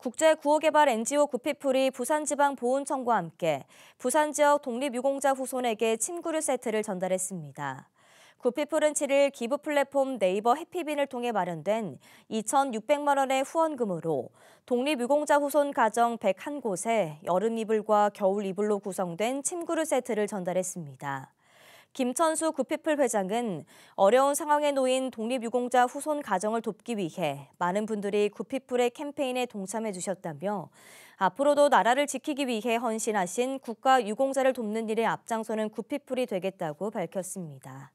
국제구호개발 NGO 구피풀이 부산지방보훈청과 함께 부산지역 독립유공자 후손에게 침구류 세트를 전달했습니다. 구피풀은 7일 기부 플랫폼 네이버 해피빈을 통해 마련된 2,600만 원의 후원금으로 독립유공자 후손 가정 101곳에 여름 이불과 겨울 이불로 구성된 침구류 세트를 전달했습니다. 김천수 구피플 회장은 어려운 상황에 놓인 독립유공자 후손 가정을 돕기 위해 많은 분들이 구피플의 캠페인에 동참해 주셨다며 앞으로도 나라를 지키기 위해 헌신하신 국가 유공자를 돕는 일에 앞장서는 구피플이 되겠다고 밝혔습니다.